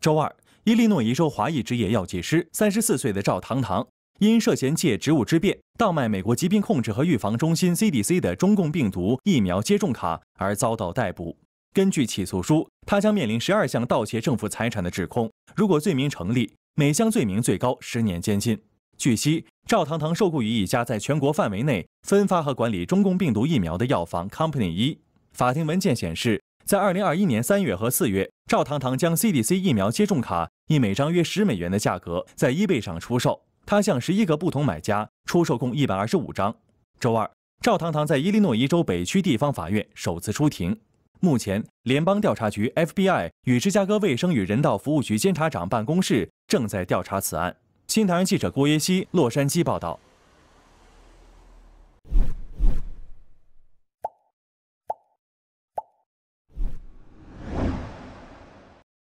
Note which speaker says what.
Speaker 1: 周二，伊利诺伊州华裔执业药剂师、三十四岁的赵唐唐，因涉嫌借职务之便倒卖美国疾病控制和预防中心 （CDC） 的中共病毒疫苗接种卡而遭到逮捕。根据起诉书，他将面临十二项盗窃政府财产的指控。如果罪名成立，每项罪名最高十年监禁。据悉，赵唐唐受雇于一家在全国范围内分发和管理中共病毒疫苗的药房 Company 一。法庭文件显示。在二零二一年三月和四月，赵堂堂将 CDC 疫苗接种卡以每张约十美元的价格在 eBay 上出售。他向十一个不同买家出售共一百二十五张。周二，赵堂堂在伊利诺伊州北区地方法院首次出庭。目前，联邦调查局 （FBI） 与芝加哥卫生与人道服务局监察长办公室正在调查此案。新唐人记者郭耶希，洛杉矶报道。